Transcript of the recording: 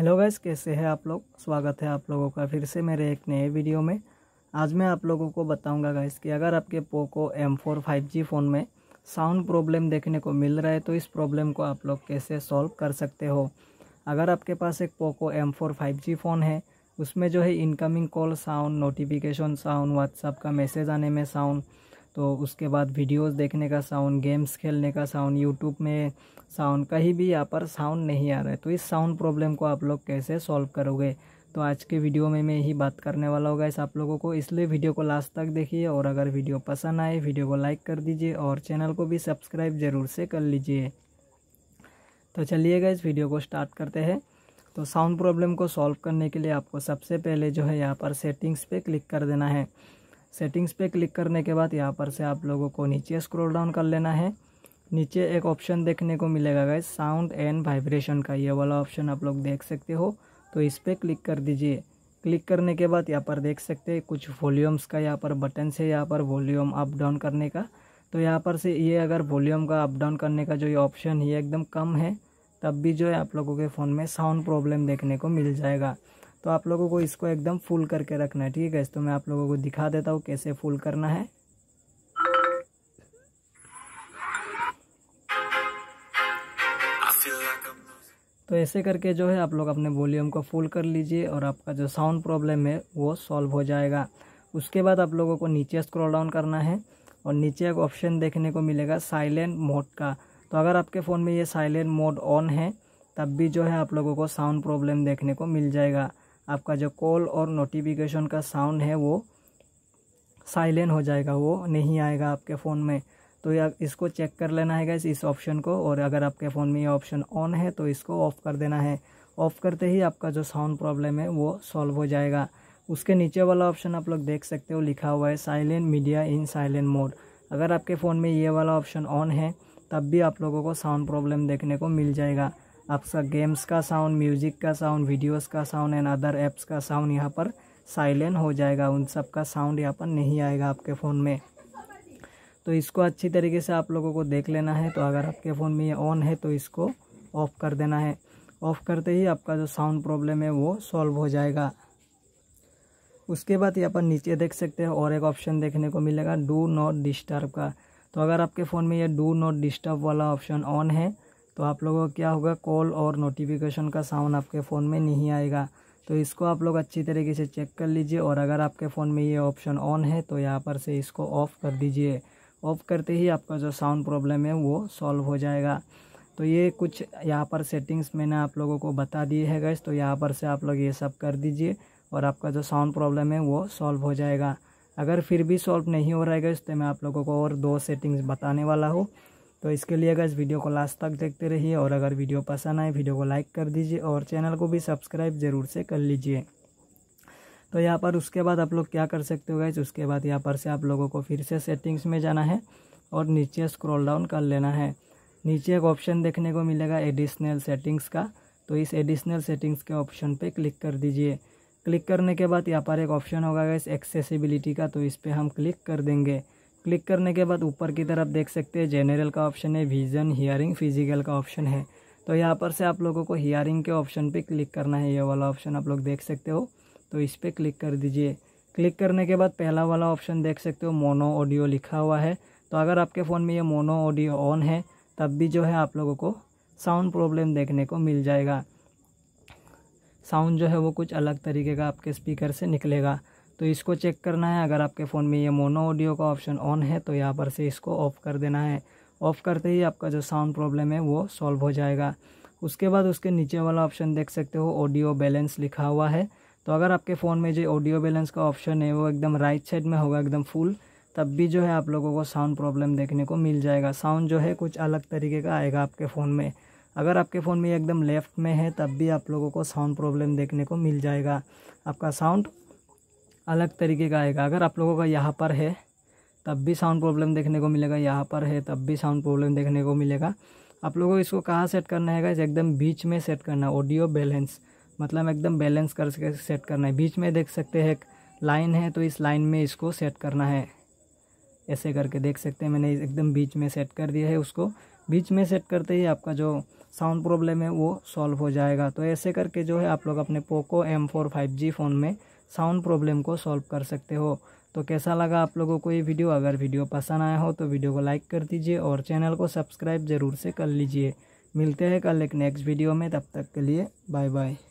hello guys कैसे हैं आप लोग स्वागत है आप लोगों का फिर से मेरे एक नए वीडियो में आज मैं आप लोगों को बताऊंगा गैस कि अगर आपके Poco M four five G phone में साउंड प्रॉब्लम देखने को मिल रहा है तो इस प्रॉब्लम को आप लोग कैसे सॉल्व कर सकते हो अगर आपके पास एक Poco M four five G phone है उसमें जो है incoming call sound notification sound WhatsApp का मैसेज आने में साउंड तो उसके बाद वीडियोस देखने का साउंड गेम्स खेलने का साउंड यूट्यूब में साउंड कहीं भी यहाँ पर साउंड नहीं आ रहा है तो इस साउंड प्रॉब्लम को आप लोग कैसे सॉल्व करोगे तो आज के वीडियो में मैं यही बात करने वाला होगा इस आप लोगों को इसलिए वीडियो को लास्ट तक देखिए और अगर वीडियो पसंद आए वीडियो को लाइक कर दीजिए और चैनल को भी सब्सक्राइब ज़रूर से कर लीजिए तो चलिएगा इस वीडियो को स्टार्ट करते हैं तो साउंड प्रॉब्लम को सॉल्व करने के लिए आपको सबसे पहले जो है यहाँ पर सेटिंग्स पे क्लिक कर देना है सेटिंग्स पे क्लिक करने के बाद यहाँ पर से आप लोगों को नीचे स्क्रॉल डाउन कर लेना है नीचे एक ऑप्शन देखने को मिलेगा गए साउंड एंड वाइब्रेशन का ये वाला ऑप्शन आप लोग देख सकते हो तो इस पर क्लिक कर दीजिए क्लिक करने के बाद यहाँ पर देख सकते हैं कुछ वॉल्यूम्स का यहाँ पर बटन से यहाँ पर वॉल्यूम अप डाउन करने का तो यहाँ पर से ये अगर वॉल्यूम का अप डाउन करने का जो ये ऑप्शन है एकदम कम है तब भी जो है आप लोगों के फ़ोन में साउंड प्रॉब्लम देखने को मिल जाएगा तो आप लोगों को इसको एकदम फुल करके रखना है ठीक है तो मैं आप लोगों को दिखा देता हूँ कैसे फुल करना है तो ऐसे करके जो है आप लोग अपने वॉल्यूम को फुल कर लीजिए और आपका जो साउंड प्रॉब्लम है वो सॉल्व हो जाएगा उसके बाद आप लोगों को नीचे स्क्रॉल डाउन करना है और नीचे एक ऑप्शन देखने को मिलेगा साइलेंट मोड का तो अगर आपके फ़ोन में ये साइलेंट मोड ऑन है तब भी जो है आप लोगों को साउंड प्रॉब्लम देखने को मिल जाएगा आपका जो कॉल और नोटिफिकेशन का साउंड है वो साइलेंट हो जाएगा वो नहीं आएगा आपके फ़ोन में तो या इसको चेक कर लेना है गैस इस ऑप्शन को और अगर आपके फ़ोन में ये ऑप्शन ऑन है तो इसको ऑफ़ कर देना है ऑफ़ करते ही आपका जो साउंड प्रॉब्लम है वो सॉल्व हो जाएगा उसके नीचे वाला ऑप्शन आप लोग देख सकते हो लिखा हुआ है silent media in silent mode अगर आपके फ़ोन में ये वाला ऑप्शन ऑन है तब भी आप लोगों को साउंड प्रॉब्लम देखने को मिल जाएगा आपका गेम्स का साउंड म्यूज़िक का साउंड वीडियोस का साउंड एंड अदर ऐप्स का साउंड यहाँ पर साइलेंट हो जाएगा उन सब का साउंड यहाँ पर नहीं आएगा आपके फ़ोन में तो इसको अच्छी तरीके से आप लोगों को देख लेना है तो अगर आपके फ़ोन में ये ऑन है तो इसको ऑफ़ कर देना है ऑफ़ करते ही आपका जो साउंड प्रॉब्लम है वो सॉल्व हो जाएगा उसके बाद यहाँ पर नीचे देख सकते हैं और एक ऑप्शन देखने को मिलेगा डू नॉट डिस्टर्ब का तो अगर आपके फ़ोन में ये डू नॉट डिस्टर्ब वाला ऑप्शन ऑन है तो आप लोगों का क्या होगा कॉल और नोटिफिकेशन का साउंड आपके फ़ोन में नहीं आएगा तो इसको आप लोग अच्छी तरीके से चेक कर लीजिए और अगर आपके फ़ोन में ये ऑप्शन ऑन है तो यहाँ पर से इसको ऑफ़ कर दीजिए ऑफ़ करते ही आपका जो साउंड प्रॉब्लम है वो सॉल्व हो जाएगा तो ये कुछ यहाँ पर सेटिंग्स मैंने आप लोगों को बता दिए है गैस तो यहाँ पर से आप लोग ये सब कर दीजिए और आपका जो साउंड प्रॉब्लम है वो सॉल्व हो जाएगा अगर फिर भी सॉल्व नहीं हो रहा है गैस तो मैं आप लोगों को और दो सेटिंग्स बताने वाला हूँ तो इसके लिए अगर इस वीडियो को लास्ट तक देखते रहिए और अगर वीडियो पसंद आए वीडियो को लाइक कर दीजिए और चैनल को भी सब्सक्राइब ज़रूर से कर लीजिए तो यहाँ पर उसके बाद आप लोग क्या कर सकते हो गए उसके बाद यहाँ पर से आप लोगों को फिर से सेटिंग्स में जाना है और नीचे स्क्रॉल डाउन कर लेना है नीचे एक ऑप्शन देखने को मिलेगा एडिशनल सेटिंग्स का तो इस एडिशनल सेटिंग्स के ऑप्शन पे क्लिक कर दीजिए क्लिक करने के बाद यहाँ पर एक ऑप्शन होगा इस एक्सेसिबिलिटी का तो इस पर हम क्लिक कर देंगे क्लिक करने के बाद ऊपर की तरफ देख सकते हैं जेनरल का ऑप्शन है विज़न हियरिंग फिजिकल का ऑप्शन है तो यहाँ पर से आप लोगों को हियरिंग के ऑप्शन पे क्लिक करना है ये वाला ऑप्शन आप लोग देख सकते हो तो इस पर क्लिक कर दीजिए क्लिक करने के बाद पहला वाला ऑप्शन देख सकते हो मोनो ऑडियो लिखा हुआ है तो अगर आपके फ़ोन में ये मोनो ऑडियो ऑन है तब भी जो है आप लोगों को साउंड प्रॉब्लम देखने को मिल जाएगा साउंड जो है वो कुछ अलग तरीके का आपके स्पीकर से निकलेगा तो इसको चेक करना है अगर आपके फ़ोन में ये मोनो ऑडियो का ऑप्शन ऑन है तो यहाँ पर से इसको ऑफ़ कर देना है ऑफ़ करते ही आपका जो साउंड प्रॉब्लम है वो सॉल्व हो जाएगा उसके बाद उसके नीचे वाला ऑप्शन देख सकते हो ऑडियो बैलेंस लिखा हुआ है तो अगर आपके फ़ोन में जो ऑडियो बैलेंस का ऑप्शन है वो एकदम राइट साइड में होगा एकदम फुल तब भी जो है आप लोगों को साउंड प्रॉब्लम देखने को मिल जाएगा साउंड जो है कुछ अलग तरीके का आएगा आपके फ़ोन में अगर आपके फ़ोन में एकदम लेफ़्ट में है तब भी आप लोगों को साउंड प्रॉब्लम देखने को मिल जाएगा आपका साउंड अलग तरीके का आएगा अगर आप लोगों का यहाँ पर है तब भी साउंड प्रॉब्लम देखने को मिलेगा यहाँ पर है तब भी साउंड प्रॉब्लम देखने को मिलेगा आप लोगों को इसको कहाँ सेट करना है गाइज एकदम बीच में सेट करना है ऑडियो बैलेंस मतलब एकदम बैलेंस सके सेट करना है बीच में देख सकते हैं एक लाइन है तो इस लाइन में इसको सेट करना है ऐसे करके देख सकते हैं मैंने एकदम बीच में सेट कर दिया है उसको बीच में सेट करते ही आपका जो साउंड प्रॉब्लम है वो सॉल्व हो जाएगा तो ऐसे करके जो है आप लोग अपने Poco M four five G phone में साउंड प्रॉब्लम को सॉल्व कर सकते हो तो कैसा लगा आप लोगों को ये वीडियो अगर वीडियो पसंद आया हो तो वीडियो को लाइक कर दीजिए और चैनल को सब्सक्राइब ज़रूर से कर लीजिए मिलते हैं कल एक नेक्स्ट वीडियो में तब तक के लिए बाय बाय